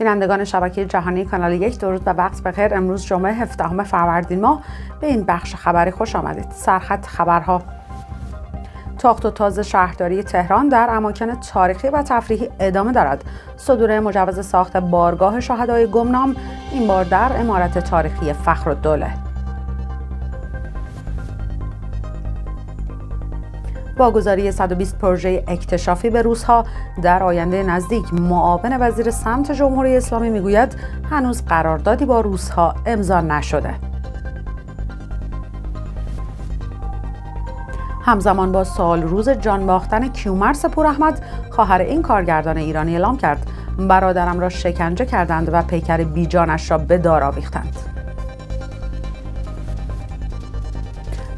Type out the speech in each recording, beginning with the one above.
بینندگان شبکه جهانی کانال یک درود و وقت بخیر امروز جمعه 17 فروردین ماه به این بخش خبری خوش آمدید سرخط خبرها تاخت و تاز شهرداری تهران در اماکن تاریخی و تفریحی ادامه دارد صدور مجوز ساخت بارگاه شهدای گمنام این بار در امارت تاریخی فخر دوله. واگذاری 120 پروژه اکتشافی به روزها در آینده نزدیک معاون وزیر سمت جمهوری اسلامی میگوید هنوز قراردادی با روزها امضا نشده همزمان با سال روز جان باختن کیومرس پوراحمد خواهر این کارگردان ایرانی اعلام کرد برادرم را شکنجه کردند و پیکر بیجانش را به دار آویختند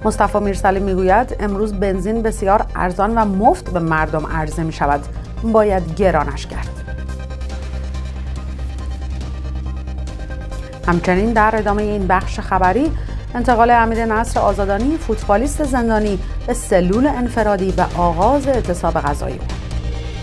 مصطفی میرسلی میگوید امروز بنزین بسیار ارزان و مفت به مردم عرضه می شود باید گرانش کرد همچنین در ادامه این بخش خبری انتقال امید نصر آزادانی فوتبالیست زندانی به سلول انفرادی و آغاز اعتصاب غذایی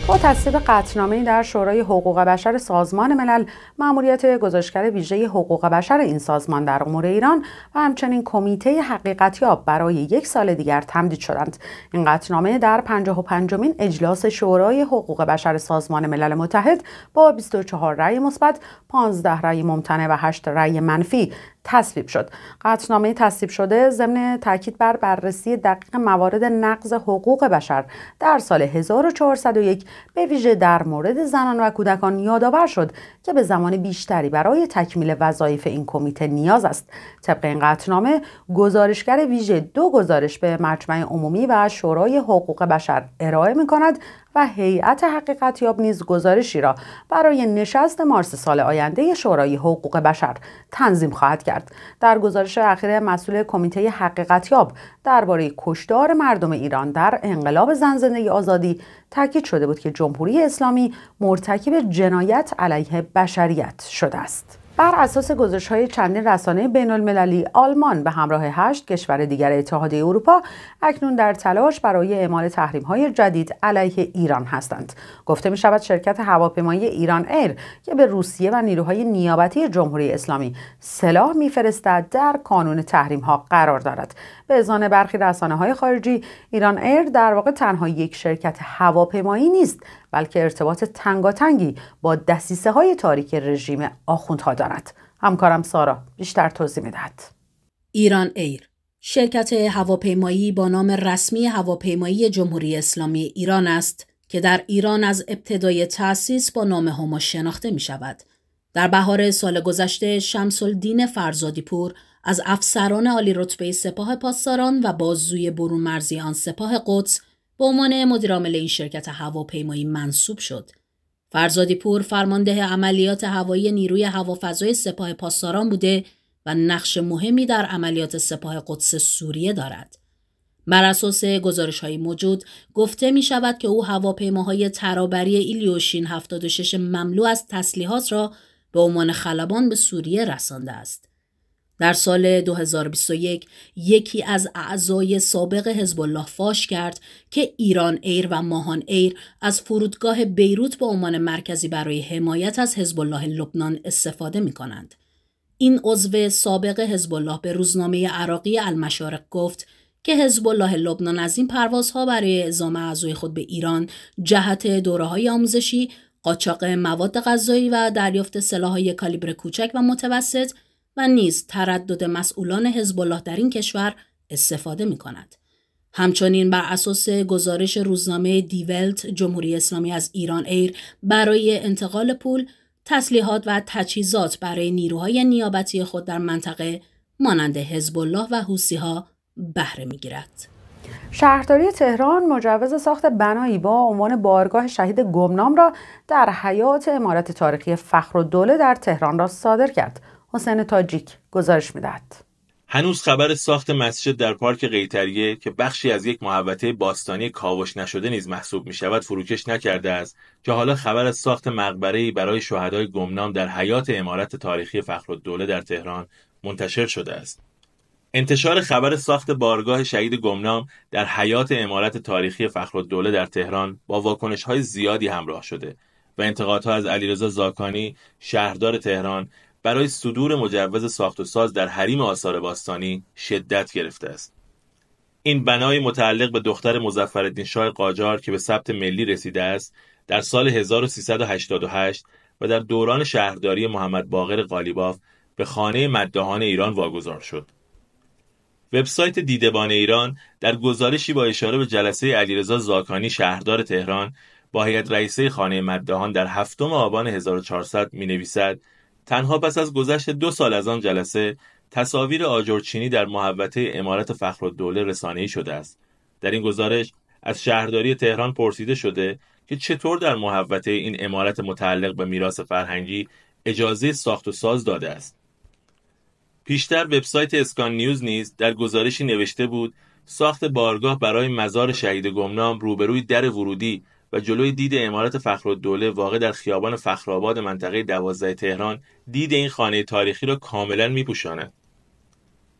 با تصویب قطنامه در شورای حقوق بشر سازمان ملل مأموریت گزارشگر ویژه حقوق بشر این سازمان در امور ایران و همچنین کمیته حقیقتیاب برای یک سال دیگر تمدید شدند این قطنامه در 55 مین اجلاس شورای حقوق بشر سازمان ملل متحد با 24 رأی مثبت 15 رأی ممتنع و 8 رأی منفی تصویب شد قطعنامه تصویب شده ضمن تاکید بر بررسی دقیق موارد نقض حقوق بشر در سال 1401 به ویژه در مورد زنان و کودکان یادآور شد که به زمان بیشتری برای تکمیل وظایف این کمیته نیاز است طبق این قطعنامه گزارشگر ویژه دو گزارش به مجمع عمومی و شورای حقوق بشر ارائه می کند و هیئت حقیقتیاب نیز گزارشی را برای نشست مارس سال آینده شورای حقوق بشر تنظیم خواهد کرد در گزارش اخیر مسئول کمیته حقیقتیاب درباره کشدار مردم ایران در انقلاب زن زندگی آزادی تاکید شده بود که جمهوری اسلامی مرتکب جنایت علیه بشریت شده است بر اساس گزارش های چندین رسانه بین المللی آلمان به همراه هشت کشور دیگر اتحادیه اروپا اکنون در تلاش برای اعمال تحریم های جدید علیه ایران هستند گفته می شود شرکت هواپیمایی ایران ایر که به روسیه و نیروهای نیابتی جمهوری اسلامی سلاح میفرستد در کانون تحریم ها قرار دارد به ازان برخی رسانه های خارجی ایران ایر در واقع تنها یک شرکت هواپیمایی نیست بلکه ارتباط تنگاتنگی با دستیسه های تاریک رژیم آخوندها دارد همکارم سارا بیشتر توضیح میدهد ایران ایر شرکت هواپیمایی با نام رسمی هواپیمایی جمهوری اسلامی ایران است که در ایران از ابتدای تأسیس با نام هما شناخته می شود. در بهار سال گذشته شمس الدین فرزادی پور از افسران عالی رتبه سپاه پاسداران و بازوی برون مرزی آن سپاه قدس به عنوان مدیرعامل این شرکت هواپیمایی منصوب شد فرزادی پور فرمانده عملیات هوایی نیروی هوافضای سپاه پاسداران بوده و نقش مهمی در عملیات سپاه قدس سوریه دارد. بر اساس گزارش های موجود گفته می شود که او هواپیماهای ترابری ایلیوشین 76 مملو از تسلیحات را به عنوان خلبان به سوریه رسانده است. در سال 2021 یکی از اعضای سابق حزب الله فاش کرد که ایران ایر و ماهان ایر از فرودگاه بیروت به عنوان مرکزی برای حمایت از حزب الله لبنان استفاده می کنند. این عضو سابق حزب الله به روزنامه عراقی المشارق گفت که حزب الله لبنان از این پروازها برای اعزام اعضای خود به ایران جهت دوره آموزشی، قاچاق مواد غذایی و دریافت های کالیبر کوچک و متوسط و نیز تردد مسئولان حزب الله در این کشور استفاده می کند. همچنین بر اساس گزارش روزنامه دیولت جمهوری اسلامی از ایران ایر برای انتقال پول تسلیحات و تجهیزات برای نیروهای نیابتی خود در منطقه مانند حزب الله و ها بهره میگیرد. شهرداری تهران مجوز ساخت بنایی با عنوان بارگاه شهید گمنام را در حیات امارت تاریخی فخر و دوله در تهران را صادر کرد. حسین تاجیک گزارش میدهد هنوز خبر ساخت مسجد در پارک قیتریه که بخشی از یک محوطه باستانی کاوش نشده نیز محسوب می شود فروکش نکرده است که حالا خبر از ساخت مقبره برای شهدای گمنام در حیات امارت تاریخی فخرالدوله در تهران منتشر شده است انتشار خبر ساخت بارگاه شهید گمنام در حیات امارت تاریخی فخرالدوله در تهران با واکنش های زیادی همراه شده و انتقادها از علیرضا زاکانی شهردار تهران برای صدور مجوز ساخت و ساز در حریم آثار باستانی شدت گرفته است این بنای متعلق به دختر مظفرالدین شاه قاجار که به ثبت ملی رسیده است در سال 1388 و در دوران شهرداری محمد باقر قالیباف به خانه مدهان ایران واگذار شد وبسایت دیدبان ایران در گزارشی با اشاره به جلسه علیرضا زاکانی شهردار تهران با هیئت رئیسه خانه مدهان در هفتم آبان 1400 می نویسد تنها پس از گذشت دو سال از آن جلسه تصاویر آجرچینی در محوطه امارت فخرالدوله رسانه‌ای شده است در این گزارش از شهرداری تهران پرسیده شده که چطور در محوطه این امارت متعلق به میراث فرهنگی اجازه ساخت و ساز داده است پیشتر وبسایت اسکان نیوز نیز در گزارشی نوشته بود ساخت بارگاه برای مزار شهید گمنام روبروی در ورودی و جلوی دید امارات دوله واقع در خیابان فخرآباد منطقه دوازده تهران دید این خانه تاریخی را کاملا میپوشاند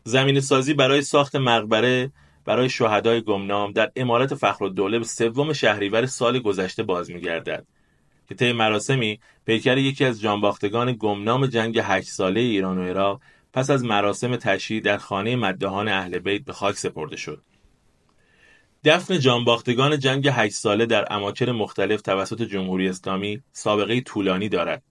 زمین سازی برای ساخت مقبره برای شهدای گمنام در امارات فخرالدوله به سوم شهریور سال گذشته باز میگردد که طی مراسمی پیکر یکی از جانباختگان گمنام جنگ هشت ساله ایران و عراق پس از مراسم تشییع در خانه مدهان اهل بیت به خاک سپرده شد دفن جانباختگان جنگ هشت ساله در اماکن مختلف توسط جمهوری اسلامی سابقه طولانی دارد.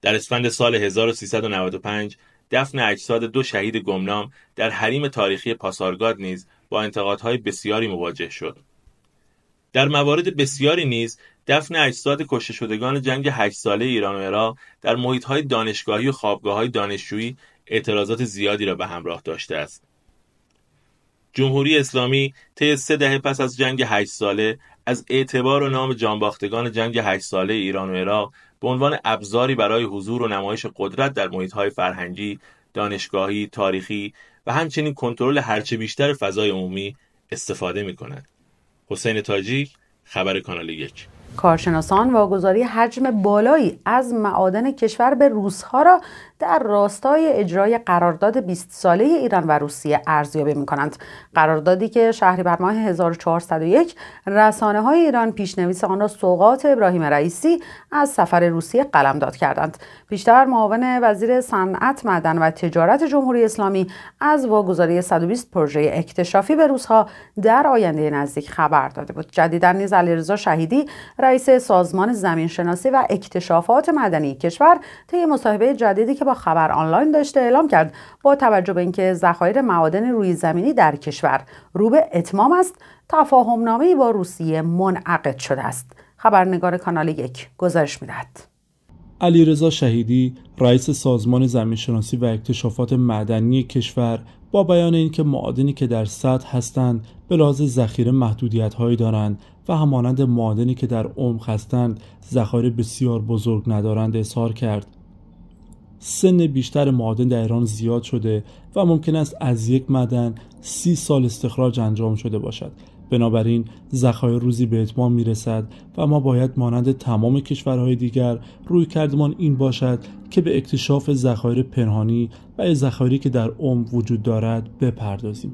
در اسفند سال 1395 دفن اجساد دو شهید گمنام در حریم تاریخی پاسارگاد نیز با انتقادهای بسیاری مواجه شد. در موارد بسیاری نیز دفن اجساد کشته شدگان جنگ هشت ساله ایران و عراق در محیطهای دانشگاهی و خوابگاه های دانشجویی اعتراضات زیادی را به همراه داشته است. جمهوری اسلامی طی سه دهه پس از جنگ هشت ساله از اعتبار و نام جانباختگان جنگ هشت ساله ایران و عراق به عنوان ابزاری برای حضور و نمایش قدرت در محیطهای فرهنگی، دانشگاهی، تاریخی و همچنین کنترل هرچه بیشتر فضای عمومی استفاده می کند. حسین تاجیک خبر کانال یک کارشناسان واگذاری حجم بالایی از معادن کشور به روسها را در راستای اجرای قرارداد 20 ساله ایران و روسیه ارزیابی می کنند. قراردادی که شهری بر ماه 1401 رسانه های ایران پیشنویس آن را سوقات ابراهیم رئیسی از سفر روسیه قلمداد کردند. پیشتر معاون وزیر صنعت معدن و تجارت جمهوری اسلامی از واگذاری 120 پروژه اکتشافی به روزها در آینده نزدیک خبر داده بود. جدیدا نیز علیرضا شهیدی رئیس سازمان زمینشناسی و اکتشافات معدنی کشور طی مصاحبه جدیدی که خبر آنلاین داشته اعلام کرد با توجه به اینکه ذخایر معادن روی زمینی در کشور رو به اتمام است تفاهم نامه با روسیه منعقد شده است خبرنگار کانال یک گزارش میدهد علیرضا شهیدی رئیس سازمان زمینشناسی و اکتشافات معدنی کشور با بیان اینکه معادنی که در سطح هستند به لحاظ ذخیره محدودیت هایی دارند و همانند معادنی که در عمق هستند ذخایر بسیار بزرگ ندارند اظهار کرد سن بیشتر معادن در ایران زیاد شده و ممکن است از یک مدن سی سال استخراج انجام شده باشد بنابراین ذخایر روزی به اتمام می رسد و ما باید مانند تمام کشورهای دیگر روی کردمان این باشد که به اکتشاف ذخایر پنهانی و ذخایری که در عمر وجود دارد بپردازیم.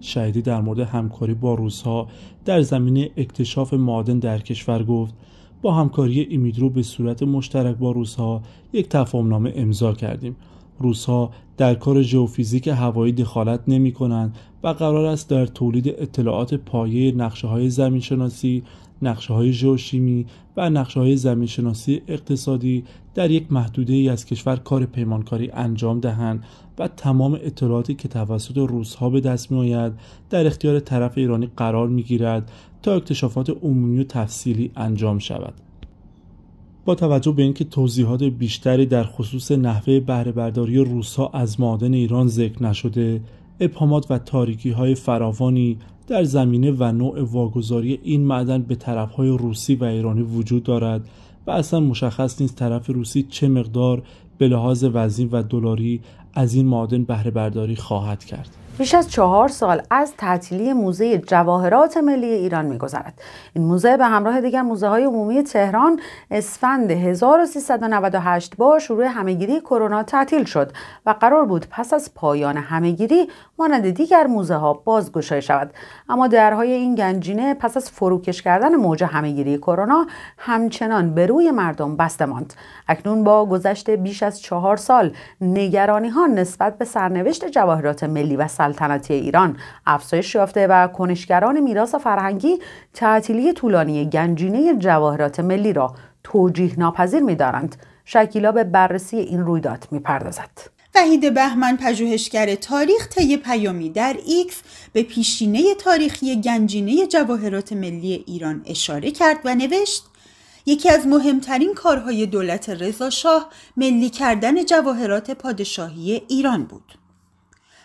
شهیدی در مورد همکاری با روزها در زمینه اکتشاف معادن در کشور گفت با همکاری ایمیدرو به صورت مشترک با روسها یک تفاهمنامه امضا کردیم روسها در کار ژئوفیزیک هوایی دخالت نمی کنند و قرار است در تولید اطلاعات پایه نقشه های زمینشناسی، نقشه های ژئوشیمی و نقشه های زمینشناسی اقتصادی در یک محدوده ای از کشور کار پیمانکاری انجام دهند و تمام اطلاعاتی که توسط روسها به دست می آید در اختیار طرف ایرانی قرار می گیرد تا اکتشافات عمومی و تفصیلی انجام شود با توجه به اینکه توضیحات بیشتری در خصوص نحوه بهرهبرداری روسها از معادن ایران ذکر نشده ابهامات و تاریکی های فراوانی در زمینه و نوع واگذاری این معدن به طرف های روسی و ایرانی وجود دارد و اصلا مشخص نیست طرف روسی چه مقدار به لحاظ وزین و دلاری از این معادن بهره برداری خواهد کرد بیش از چهار سال از تعطیلی موزه جواهرات ملی ایران میگذرد این موزه به همراه دیگر موزه های عمومی تهران اسفند 1398 با شروع همهگیری کرونا تعطیل شد و قرار بود پس از پایان همهگیری مانند دیگر موزه ها بازگشایی شود اما درهای این گنجینه پس از فروکش کردن موج همهگیری کرونا همچنان به روی مردم بسته ماند اکنون با گذشت بیش از چهار سال نگرانی ها نسبت به سرنوشت جواهرات ملی و سر سلطنتی ایران افزایش یافته و کنشگران میراث فرهنگی تعطیلی طولانی گنجینه جواهرات ملی را توجیه ناپذیر میدارند. شکیلا به بررسی این رویداد میپردازد. وحید بهمن پژوهشگر تاریخ طی پیامی در ایکس به پیشینه تاریخی گنجینه جواهرات ملی ایران اشاره کرد و نوشت یکی از مهمترین کارهای دولت شاه ملی کردن جواهرات پادشاهی ایران بود.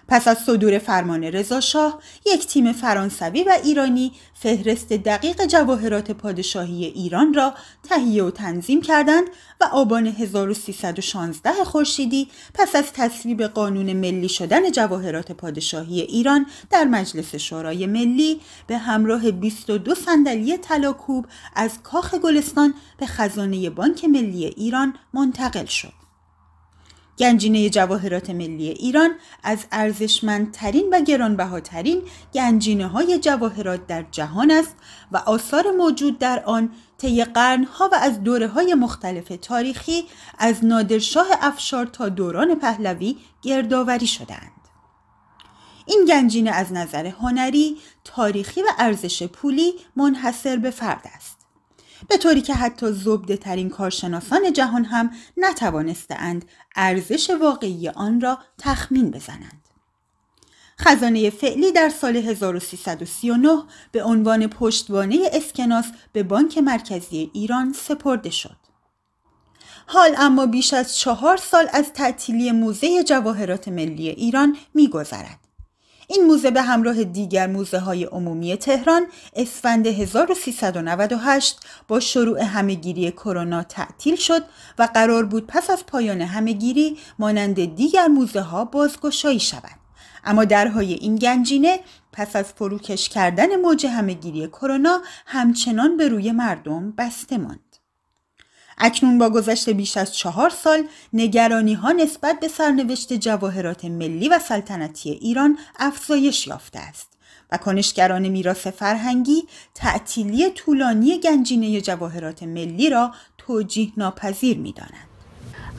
پس از صدور فرمان رضاشاه یک تیم فرانسوی و ایرانی فهرست دقیق جواهرات پادشاهی ایران را تهیه و تنظیم کردند و آبان 1316 خورشیدی پس از تصویب قانون ملی شدن جواهرات پادشاهی ایران در مجلس شورای ملی به همراه 22 صندلی طلاکوب از کاخ گلستان به خزانه بانک ملی ایران منتقل شد. گنجینه جواهرات ملی ایران از ارزشمندترین و گرانبهاترین گنجینه های جواهرات در جهان است و آثار موجود در آن طی قرنها و از دوره های مختلف تاریخی از نادرشاه افشار تا دوران پهلوی گردآوری شدند. این گنجینه از نظر هنری، تاریخی و ارزش پولی منحصر به فرد است. به طوری که حتی زبده ترین کارشناسان جهان هم نتوانستند ارزش واقعی آن را تخمین بزنند. خزانه فعلی در سال 1339 به عنوان پشتوانه اسکناس به بانک مرکزی ایران سپرده شد. حال اما بیش از چهار سال از تعطیلی موزه جواهرات ملی ایران میگذرد این موزه به همراه دیگر موزه های عمومی تهران اسفند 1398 با شروع همهگیری کرونا تعطیل شد و قرار بود پس از پایان همهگیری مانند دیگر موزه ها بازگشایی شود. اما درهای این گنجینه پس از فروکش کردن موج همهگیری کرونا همچنان به روی مردم بسته ماند. اکنون با گذشت بیش از چهار سال نگرانی ها نسبت به سرنوشت جواهرات ملی و سلطنتی ایران افزایش یافته است و کنشگران میراث فرهنگی تعطیلی طولانی گنجینه جواهرات ملی را توجیه ناپذیر می دانند.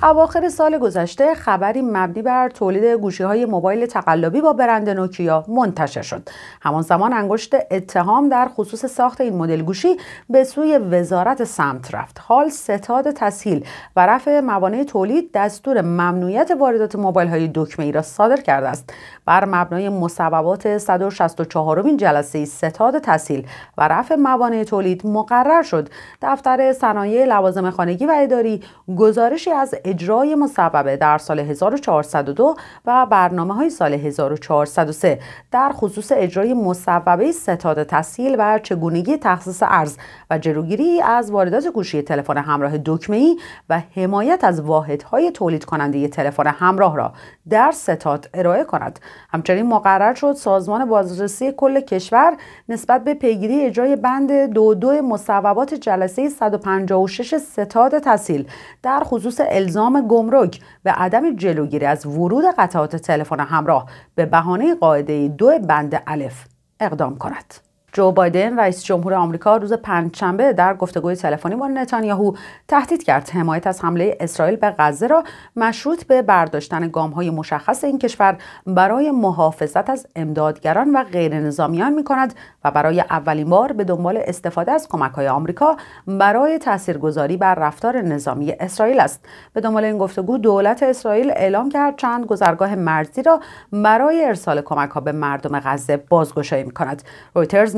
اواخر سال گذشته خبری مبنی بر تولید گوشی های موبایل تقلبی با برند نوکیا منتشر شد همان زمان انگشت اتهام در خصوص ساخت این مدل گوشی به سوی وزارت سمت رفت حال ستاد تسهیل و رفع موانع تولید دستور ممنوعیت واردات موبایل های دکمه ای را صادر کرده است بر مبنای مصوبات 164 جلسه ستاد تسهیل و رفع موانع تولید مقرر شد دفتر صنایع لوازم خانگی و اداری گزارشی از اجرای مصوبه در سال 1402 و برنامه های سال 1403 در خصوص اجرای مصوبه ستاد تسهیل و چگونگی تخصیص ارز و جلوگیری از واردات گوشی تلفن همراه ای و حمایت از واحدهای تولید کننده تلفن همراه را در ستاد ارائه کند همچنین مقرر شد سازمان بازرسی کل کشور نسبت به پیگیری اجرای بند دو دو مصوبات جلسه 156 ستاد تسهیل در خصوص الزام نظام گمرک به عدم جلوگیری از ورود قطعات تلفن همراه به بهانه قاعده دو بند الف اقدام کند. جو بایدن رئیس جمهور آمریکا روز پنجشنبه در گفتگوی تلفنی با نتانیاهو تهدید کرد حمایت از حمله اسرائیل به غزه را مشروط به برداشتن های مشخص این کشور برای محافظت از امدادگران و غیرنظامیان می کند و برای اولین بار به دنبال استفاده از های آمریکا برای تاثیرگذاری بر رفتار نظامی اسرائیل است به دنبال این گفتگو دولت اسرائیل اعلام کرد چند گذرگاه مرزی را برای ارسال ها به مردم غزه بازگشایی می کند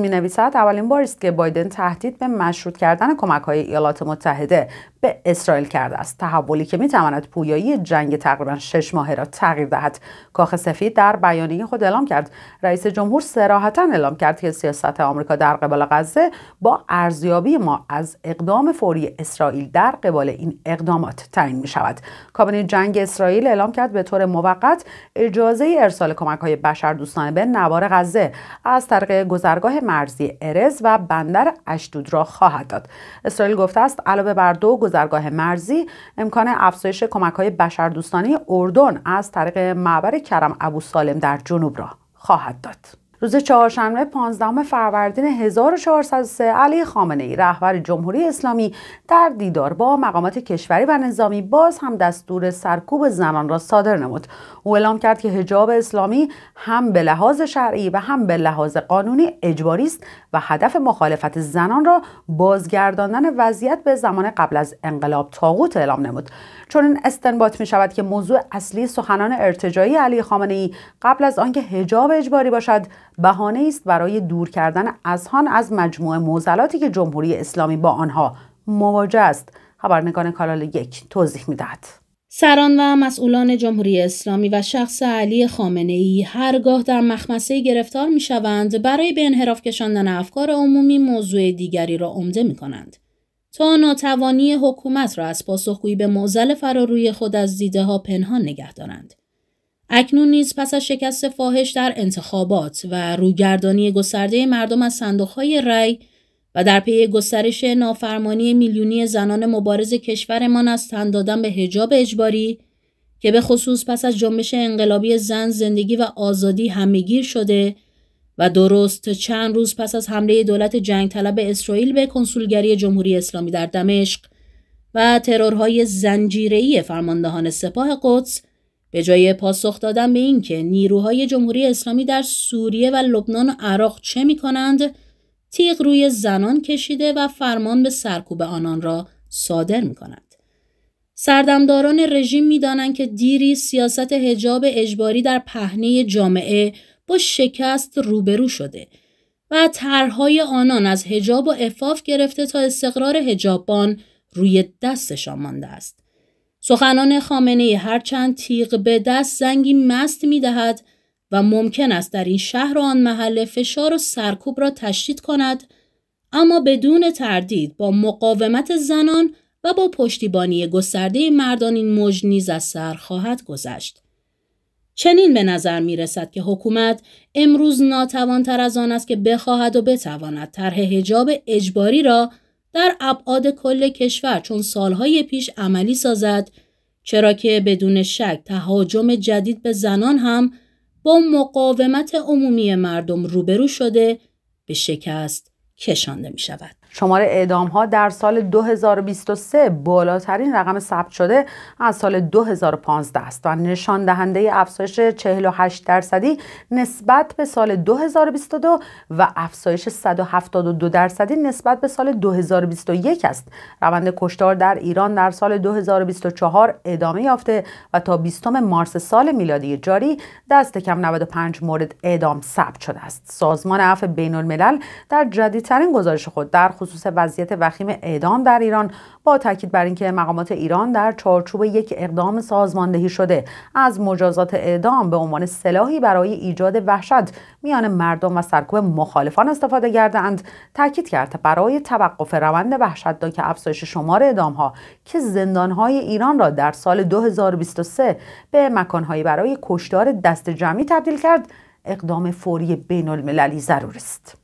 می نویسد اولین بار است که بایدن تهدید به مشروط کردن کمک های ایالات متحده به اسرائیل کرده است تحولی که می تواند پویایی جنگ تقریبا شش ماهه را تغییر دهد کاخ سفید در بیانیه خود اعلام کرد رئیس جمهور سراحتا اعلام کرد که سیاست آمریکا در قبال غزه با ارزیابی ما از اقدام فوری اسرائیل در قبال این اقدامات تعیین می شود کابینه جنگ اسرائیل اعلام کرد به طور موقت اجازه ارسال کمک های بشردوستانه به نوار غزه از طریق گذرگاه مرزی ارز و بندر اشدود را خواهد داد اسرائیل گفته است علاوه بر دو گذرگاه مرزی امکان افزایش کمک های بشردوستانه اردن از طریق معبر کرم ابو سالم در جنوب را خواهد داد روز چهارشنبه 15 فروردین 1403 علی خامنه ای رهبر جمهوری اسلامی در دیدار با مقامات کشوری و نظامی باز هم دستور سرکوب زنان را صادر نمود او اعلام کرد که حجاب اسلامی هم به لحاظ شرعی و هم به لحاظ قانونی اجباری است و هدف مخالفت زنان را بازگرداندن وضعیت به زمان قبل از انقلاب تاغوت اعلام نمود چون این استنباط می شود که موضوع اصلی سخنان ارتجایی علی خامنه ای قبل از آنکه هجاب اجباری باشد بهانه است برای دور کردن اذهان از مجموعه موزلاتی که جمهوری اسلامی با آنها مواجه است خبرنگار کانال یک توضیح می دهد. سران و مسئولان جمهوری اسلامی و شخص علی خامنه ای هرگاه در مخمسه گرفتار می شوند برای به انحراف کشاندن افکار عمومی موضوع دیگری را عمده می کنند. تا ناتوانی حکومت را از پاسخگویی به معزل فراروی خود از دیده ها پنهان نگه دارند. اکنون نیز پس از شکست فاحش در انتخابات و روگردانی گسترده مردم از صندوقهای رأی و در پی گسترش نافرمانی میلیونی زنان مبارز کشورمان از تن دادن به هجاب اجباری که به خصوص پس از جنبش انقلابی زن زندگی و آزادی همگیر شده و درست چند روز پس از حمله دولت جنگ طلب اسرائیل به کنسولگری جمهوری اسلامی در دمشق و ترورهای زنجیره‌ای فرماندهان سپاه قدس به جای پاسخ دادن به اینکه نیروهای جمهوری اسلامی در سوریه و لبنان و عراق چه می کنند تیغ روی زنان کشیده و فرمان به سرکوب آنان را صادر می کنند. سردمداران رژیم می دانند که دیری سیاست هجاب اجباری در پهنه جامعه با شکست روبرو شده و طرحهای آنان از هجاب و افاف گرفته تا استقرار هجابان روی دستشان مانده است. سخنان خامنه هرچند تیغ به دست زنگی مست می دهد و ممکن است در این شهر و آن محل فشار و سرکوب را تشدید کند اما بدون تردید با مقاومت زنان و با پشتیبانی گسترده مردان این موج نیز از سر خواهد گذشت. چنین به نظر می رسد که حکومت امروز ناتوانتر از آن است که بخواهد و بتواند طرح هجاب اجباری را در ابعاد کل کشور چون سالهای پیش عملی سازد چرا که بدون شک تهاجم جدید به زنان هم با مقاومت عمومی مردم روبرو شده به شکست کشانده می شود. شماره اعدام ها در سال 2023 بالاترین رقم ثبت شده از سال 2015 است و نشان دهنده افزایش 48 درصدی نسبت به سال 2022 و افزایش 172 درصدی نسبت به سال 2021 است. روند کشتار در ایران در سال 2024 ادامه یافته و تا 20 مارس سال میلادی جاری دست کم 95 مورد اعدام ثبت شده است. سازمان عفو بین الملل در جدیدترین گزارش خود در خود خصوص وضعیت وخیم اعدام در ایران با تاکید بر اینکه مقامات ایران در چارچوب یک اقدام سازماندهی شده از مجازات اعدام به عنوان سلاحی برای ایجاد وحشت میان مردم و سرکوب مخالفان استفاده کردهاند تاکید کرد برای توقف روند وحشتناک افزایش شمار اعدامها که زندانهای ایران را در سال 2023 به مکانهایی برای کشتار دست جمعی تبدیل کرد اقدام فوری بین المللی ضرور است.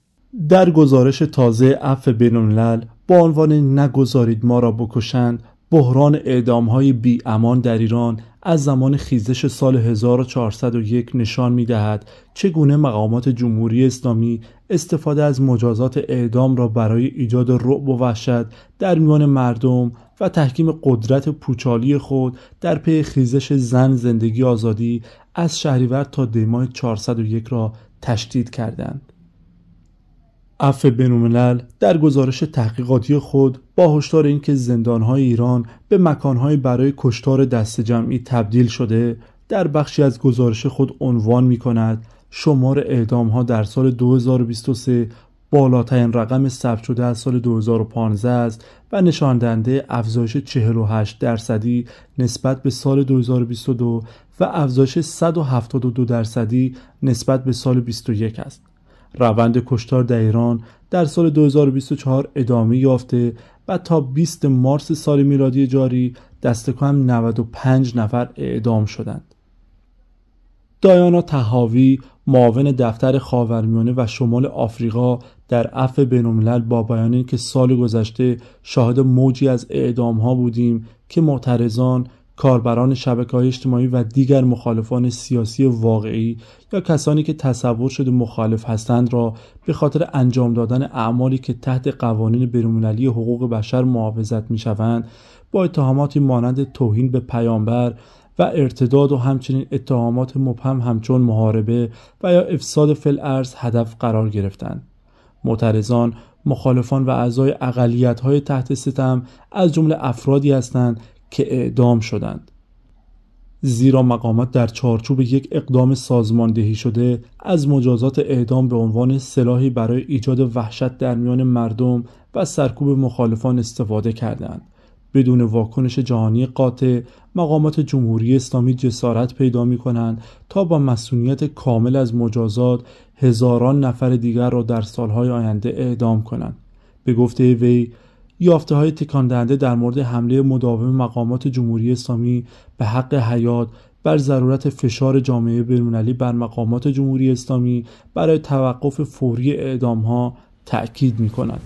در گزارش تازه اف بینالملل با عنوان نگذارید ما را بکشند بحران اعدامهای بی امان در ایران از زمان خیزش سال 1401 نشان می دهد چگونه مقامات جمهوری اسلامی استفاده از مجازات اعدام را برای ایجاد رعب و وحشت در میان مردم و تحکیم قدرت پوچالی خود در پی خیزش زن زندگی آزادی از شهریور تا دیمای 401 را تشدید کردند. اف بینالملل در گزارش تحقیقاتی خود با هشدار اینکه زندانهای ایران به مکانهایی برای کشتار دست جمعی تبدیل شده در بخشی از گزارش خود عنوان می کند شمار اعدامها در سال 2023 بالاترین رقم ثبت شده از سال 2015 است و نشان افزایش 48 درصدی نسبت به سال 2022 و افزایش 172 درصدی نسبت به سال 21 است. روند کشتار در ایران در سال 2024 ادامه یافته و تا 20 مارس سال میلادی جاری دست کم 95 نفر اعدام شدند. دایانا تهاوی معاون دفتر خاورمیانه و شمال آفریقا در عفو بینالملل با بیان که سال گذشته شاهد موجی از اعدام ها بودیم که معترضان کاربران شبکه های اجتماعی و دیگر مخالفان سیاسی واقعی یا کسانی که تصور شده مخالف هستند را به خاطر انجام دادن اعمالی که تحت قوانین بینالمللی حقوق بشر محافظت می شوند با اتهاماتی مانند توهین به پیامبر و ارتداد و همچنین اتهامات مبهم همچون محاربه و یا افساد ارز هدف قرار گرفتند معترضان مخالفان و اعضای اقلیت‌های تحت ستم از جمله افرادی هستند که اعدام شدند زیرا مقامات در چارچوب یک اقدام سازماندهی شده از مجازات اعدام به عنوان سلاحی برای ایجاد وحشت در میان مردم و سرکوب مخالفان استفاده کردند بدون واکنش جهانی قاطع مقامات جمهوری اسلامی جسارت پیدا می کنند تا با مسئولیت کامل از مجازات هزاران نفر دیگر را در سالهای آینده اعدام کنند به گفته وی یافته های تکان دهنده در مورد حمله مداوم مقامات جمهوری اسلامی به حق حیات بر ضرورت فشار جامعه بینالمللی بر مقامات جمهوری اسلامی برای توقف فوری اعدام ها تاکید می کند.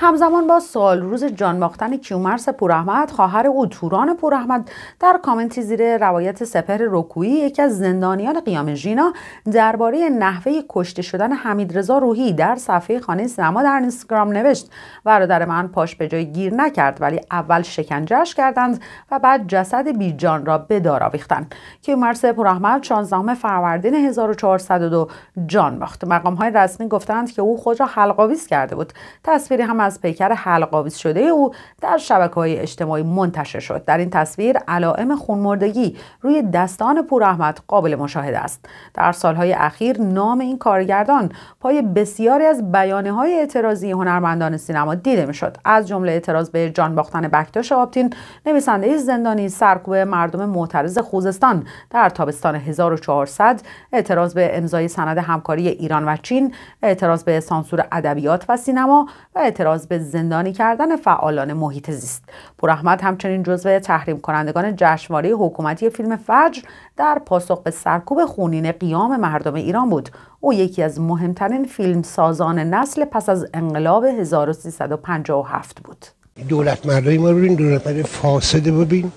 همزمان با سال روز جان باختن کیومرس پوراحمد خواهر او توران پوراحمد در کامنتی زیر روایت سپهر رکویی یکی از زندانیان قیام ژینا درباره نحوه کشته شدن حمیدرضا روحی در صفحه خانه سینما در اینستاگرام نوشت برادر من پاش به جای گیر نکرد ولی اول شکنجهش کردند و بعد جسد جان را به دار آویختند کیومرس پوراحمد 16 فروردین 1402 جان باخت مقام های رسمی گفتند که او خود را حلقاویز کرده بود تصویری هم از پیکر حلقاویز شده او در شبکه های اجتماعی منتشر شد در این تصویر علائم خونمردگی روی دستان پور قابل مشاهده است در سالهای اخیر نام این کارگردان پای بسیاری از بیانه های اعتراضی هنرمندان سینما دیده میشد از جمله اعتراض به جان باختن بکتاش آبتین نویسنده زندانی سرکوب مردم معترض خوزستان در تابستان 1400 اعتراض به امضای سند همکاری ایران و چین اعتراض به سانسور ادبیات و سینما و اعتراض به زندانی کردن فعالان محیط زیست پوراحمد همچنین جزو تحریم کنندگان جشنواره حکومتی فیلم فجر در پاسخ به سرکوب خونین قیام مردم ایران بود او یکی از مهمترین فیلم سازان نسل پس از انقلاب 1357 بود دولت مردای ما ببین دولت مردای فاسده ببین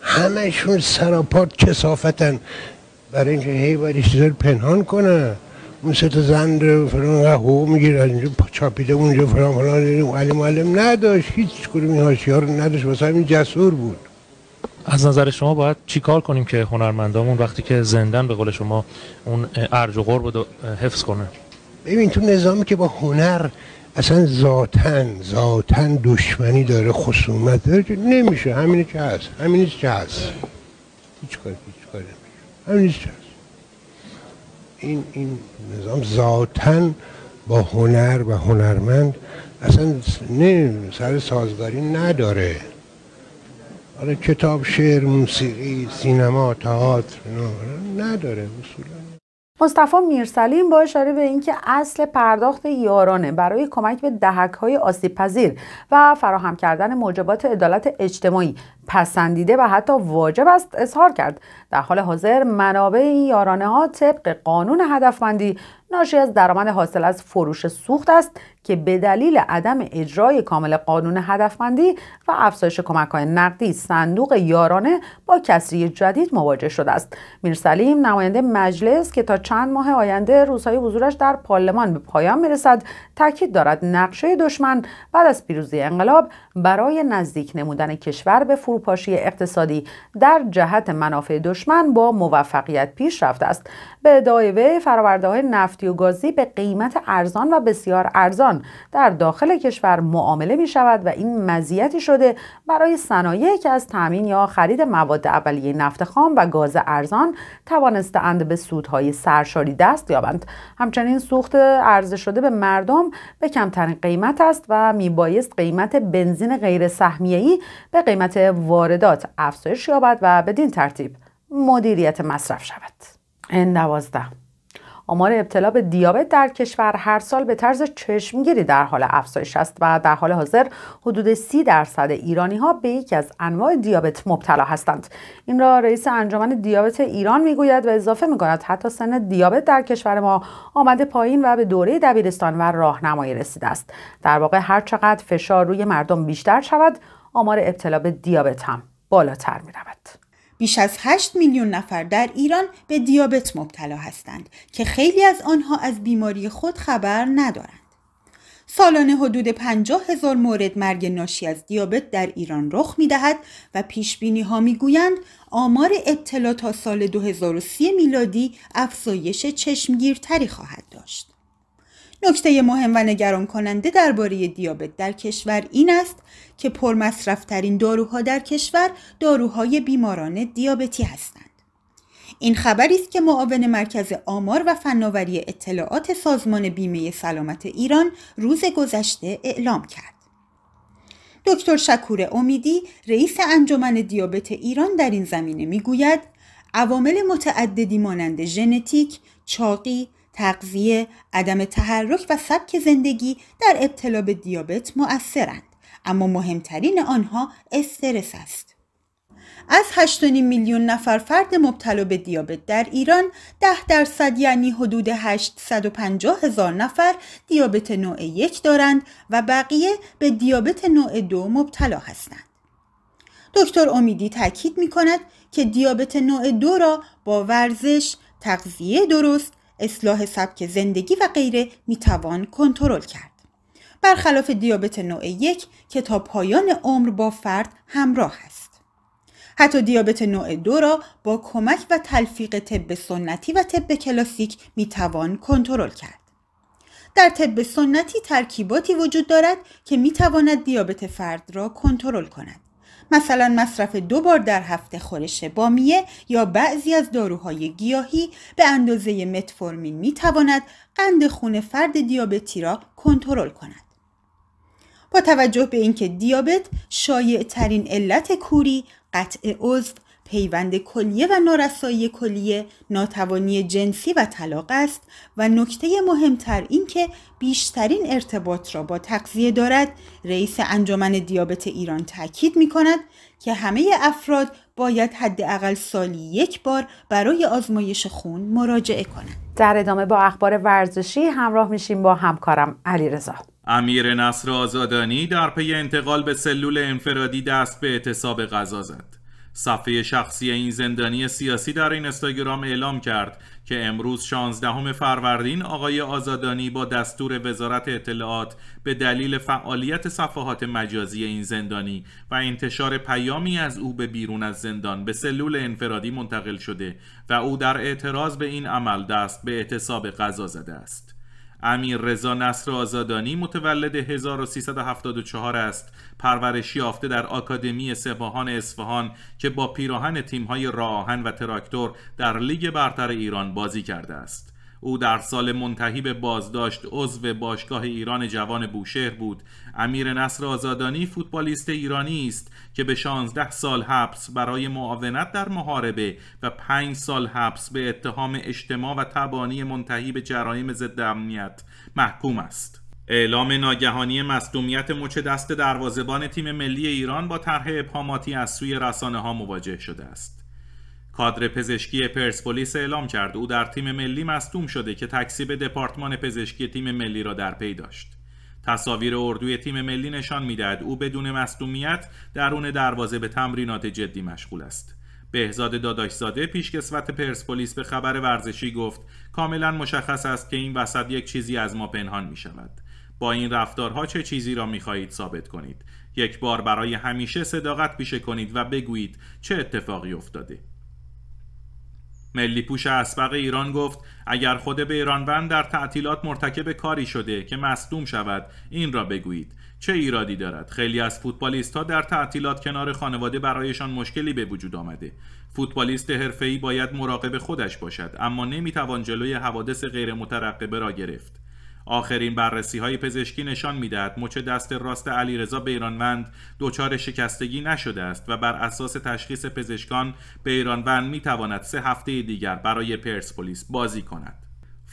همشون سراپات کسافتن برای اینکه هی باید پنهان کنه اون سه تا زن رو فلان حقوق میگیر از اینجا چاپیده اونجا فلان فلان علی معلم نداشت هیچ کدوم این ها رو نداشت واسه همین جسور بود از نظر شما باید چی کار کنیم که هنرمندامون وقتی که زندن به قول شما اون ارج و قرب رو حفظ کنه ببین تو نظامی که با هنر اصلا ذاتن ذاتن دشمنی داره خصومت داره که نمیشه همینی که هست همینی که هست هیچ کاری هیچ کاری نمیشه که هست این این نظام ذاتا با هنر و هنرمند اصلا نه سر سازگاری نداره حالا کتاب شعر موسیقی سینما تئاتر نداره اصولا مصطفی میرسلیم با اشاره به اینکه اصل پرداخت یارانه برای کمک به دهک های آسیب پذیر و فراهم کردن موجبات عدالت اجتماعی پسندیده و حتی واجب است اظهار کرد در حال حاضر منابع این یارانه ها طبق قانون هدفمندی ناشی از درآمد حاصل از فروش سوخت است که به دلیل عدم اجرای کامل قانون هدفمندی و افزایش های نقدی صندوق یارانه با کسری جدید مواجه شده است میرسلیم نماینده مجلس که تا چند ماه آینده روزهای حضورش در پارلمان به پایان میرسد تاکید دارد نقشه دشمن بعد از پیروزی انقلاب برای نزدیک نمودن کشور به فروپاشی اقتصادی در جهت منافع دشمن با موفقیت پیش رفته است به ادعای وی های نفتی و گازی به قیمت ارزان و بسیار ارزان در داخل کشور معامله می شود و این مزیتی شده برای صنایعی که از تامین یا خرید مواد اولیه نفت خام و گاز ارزان اند به سودهای سرشاری دست یابند همچنین سوخت عرضه شده به مردم به کمترین قیمت است و می بایست قیمت بنزین غیر سهمیه‌ای به قیمت واردات افزایش یابد و بدین ترتیب مدیریت مصرف شود دوازده آمار ابتلا به دیابت در کشور هر سال به طرز چشمگیری در حال افزایش است و در حال حاضر حدود 30 درصد ایرانی ها به یکی از انواع دیابت مبتلا هستند این را رئیس انجمن دیابت ایران میگوید و اضافه میکند حتی سن دیابت در کشور ما آمده پایین و به دوره دبیرستان و راهنمایی رسیده است در واقع هر چقدر فشار روی مردم بیشتر شود آمار ابتلا به دیابت هم بالاتر می رود. بیش از 8 میلیون نفر در ایران به دیابت مبتلا هستند که خیلی از آنها از بیماری خود خبر ندارند. سالانه حدود 50 هزار مورد مرگ ناشی از دیابت در ایران رخ می دهد و پیش بینی ها می گویند آمار ابتلا تا سال 2030 میلادی افزایش چشمگیرتری خواهد داشت. نکته مهم و نگران کننده درباره دیابت در کشور این است که پرمصرفترین داروها در کشور داروهای بیماران دیابتی هستند. این خبری است که معاون مرکز آمار و فناوری اطلاعات سازمان بیمه سلامت ایران روز گذشته اعلام کرد. دکتر شکور امیدی رئیس انجمن دیابت ایران در این زمینه میگوید عوامل متعددی مانند ژنتیک، چاقی، تغذیه، عدم تحرک و سبک زندگی در ابتلا به دیابت مؤثرند اما مهمترین آنها استرس است. از 8.5 میلیون نفر فرد مبتلا به دیابت در ایران 10 درصد یعنی حدود 850 هزار نفر دیابت نوع یک دارند و بقیه به دیابت نوع دو مبتلا هستند. دکتر امیدی تاکید می کند که دیابت نوع دو را با ورزش، تغذیه درست اصلاح سبک زندگی و غیره میتوان کنترل کرد. برخلاف دیابت نوع یک که تا پایان عمر با فرد همراه است. حتی دیابت نوع دو را با کمک و تلفیق طب سنتی و طب کلاسیک میتوان کنترل کرد. در طب سنتی ترکیباتی وجود دارد که میتواند دیابت فرد را کنترل کند. مثلا مصرف دو بار در هفته خورش بامیه یا بعضی از داروهای گیاهی به اندازه متفورمین می تواند قند خون فرد دیابتی را کنترل کند. با توجه به اینکه دیابت شایع ترین علت کوری، قطع عضو پیوند کلیه و نارسایی کلیه ناتوانی جنسی و طلاق است و نکته مهمتر اینکه بیشترین ارتباط را با تغذیه دارد رئیس انجمن دیابت ایران تاکید می کند که همه افراد باید حداقل سالی یک بار برای آزمایش خون مراجعه کنند در ادامه با اخبار ورزشی همراه میشیم با همکارم علی علیرضا امیر نصر آزادانی در پی انتقال به سلول انفرادی دست به اعتصاب غذا زد صفحه شخصی این زندانی سیاسی در استاگرام اعلام کرد که امروز 16 فروردین آقای آزادانی با دستور وزارت اطلاعات به دلیل فعالیت صفحات مجازی این زندانی و انتشار پیامی از او به بیرون از زندان به سلول انفرادی منتقل شده و او در اعتراض به این عمل دست به اعتصاب قضا زده است. امیر رضا نصر آزادانی متولد 1374 است پرورشی یافته در آکادمی سپاهان اصفهان که با پیراهن تیم‌های راهن و تراکتور در لیگ برتر ایران بازی کرده است او در سال منتهی به بازداشت عضو باشگاه ایران جوان بوشهر بود امیر نصر آزادانی فوتبالیست ایرانی است که به 16 سال حبس برای معاونت در محاربه و 5 سال حبس به اتهام اجتماع و تبانی منتهی به جرایم ضد امنیت محکوم است اعلام ناگهانی مصدومیت مچ دست دروازبان تیم ملی ایران با طرح ابهاماتی از سوی رسانه ها مواجه شده است کادر پزشکی پرسپولیس اعلام کرد او در تیم ملی مصدوم شده که تکسیب دپارتمان پزشکی تیم ملی را در پی داشت. تصاویر اردوی تیم ملی نشان میدهد او بدون مصدومیت درون دروازه به تمرینات جدی مشغول است. بهزاد داداشزاده پیشکسوت پرسپولیس به خبر ورزشی گفت کاملا مشخص است که این وسط یک چیزی از ما پنهان می شود. با این رفتارها چه چیزی را می خواهید ثابت کنید؟ یک بار برای همیشه صداقت پیشه کنید و بگویید چه اتفاقی افتاده. ملی پوش اسبق ایران گفت اگر خود به ایرانوند در تعطیلات مرتکب کاری شده که مصدوم شود این را بگویید چه ایرادی دارد خیلی از فوتبالیست ها در تعطیلات کنار خانواده برایشان مشکلی به وجود آمده فوتبالیست حرفه‌ای باید مراقب خودش باشد اما نمیتوان جلوی حوادث غیر مترقبه را گرفت آخرین بررسی های پزشکی نشان میدهد مچ دست راست علیرضا بیرانوند دچار شکستگی نشده است و بر اساس تشخیص پزشکان بیرانوند می تواند سه هفته دیگر برای پرسپولیس بازی کند.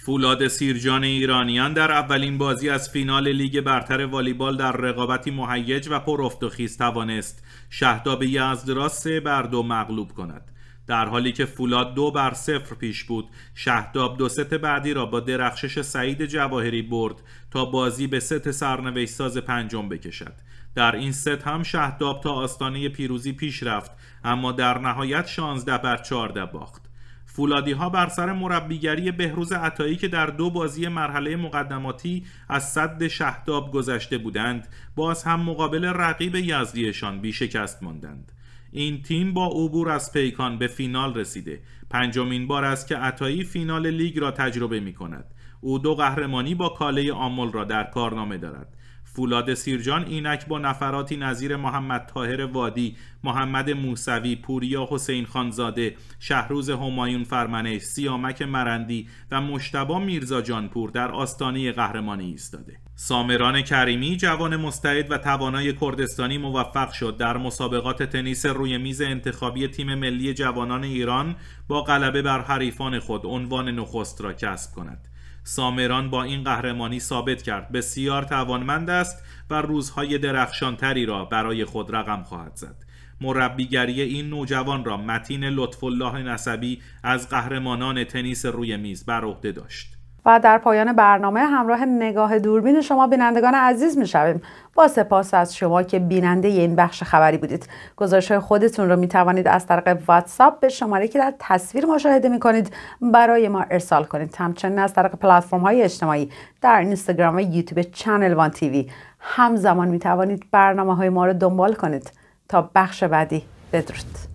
فولاد سیرجان ایرانیان در اولین بازی از فینال لیگ برتر والیبال در رقابتی مهیج و پرافت و خیز توانست شهداب را سه بر دو مغلوب کند. در حالی که فولاد دو بر صفر پیش بود شهداب دو ست بعدی را با درخشش سعید جواهری برد تا بازی به ست سرنوشت ساز پنجم بکشد در این ست هم شهداب تا آستانه پیروزی پیش رفت اما در نهایت 16 بر 14 باخت فولادی ها بر سر مربیگری بهروز عطایی که در دو بازی مرحله مقدماتی از صد شهداب گذشته بودند باز هم مقابل رقیب یزدیشان بیشکست ماندند این تیم با عبور از پیکان به فینال رسیده پنجمین بار است که عطایی فینال لیگ را تجربه می کند او دو قهرمانی با کاله آمل را در کارنامه دارد فولاد سیرجان اینک با نفراتی نظیر محمد تاهر وادی، محمد موسوی، پوریا حسین خانزاده، شهروز همایون فرمنش، سیامک مرندی و مشتبا میرزا جانپور در آستانه قهرمانی ایستاده. سامران کریمی جوان مستعد و توانای کردستانی موفق شد در مسابقات تنیس روی میز انتخابی تیم ملی جوانان ایران با غلبه بر حریفان خود عنوان نخست را کسب کند. سامران با این قهرمانی ثابت کرد بسیار توانمند است و روزهای درخشانتری را برای خود رقم خواهد زد مربیگری این نوجوان را متین لطف الله نسبی از قهرمانان تنیس روی میز بر عهده داشت و در پایان برنامه همراه نگاه دوربین شما بینندگان عزیز میشویم با سپاس از شما که بیننده این بخش خبری بودید گزارش های خودتون رو میتوانید از طریق واتساپ به شماره که در تصویر مشاهده میکنید برای ما ارسال کنید همچنین از طریق پلتفرم های اجتماعی در اینستاگرام و یوتیوب چنل وان تیوی همزمان میتوانید برنامه های ما رو دنبال کنید تا بخش بعدی بدرود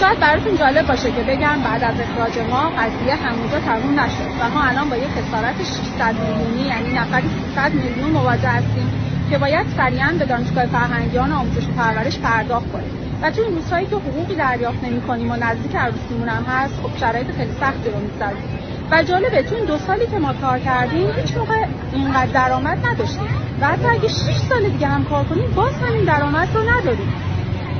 شاید براتون جالب باشه که بگم بعد از اخراج ما قضیه همونجا تموم نشد و ما الان با یه خسارت 600 میلیونی یعنی نفر 300 میلیون مواجه هستیم که باید سریعا به دانشگاه فرهنگیان آموزش و پرورش پرداخت کنیم و توی این روزهایی که حقوقی دریافت نمیکنیم و نزدیک عروسیمون هم هست خب شرایط خیلی سختی رو میسازیم و جالبه تو این دو سالی که ما کار کردیم هیچ موقع اینقدر درآمد نداشتیم و حتی اگه 6 سال دیگه هم کار کنیم باز هم درآمد رو نداریم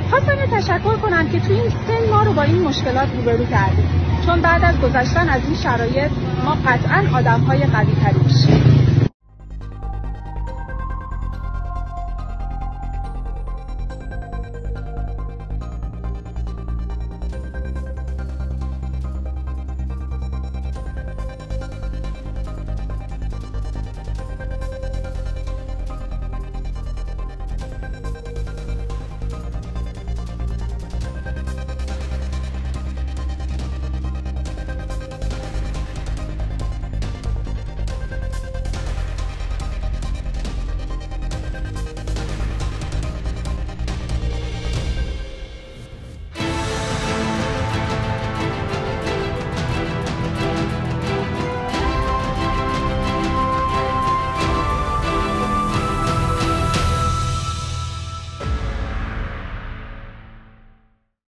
خواستم تشکر کنم که توی این سن ما رو با این مشکلات روبرو کردیم چون بعد از گذشتن از این شرایط ما قطعا آدم های قوی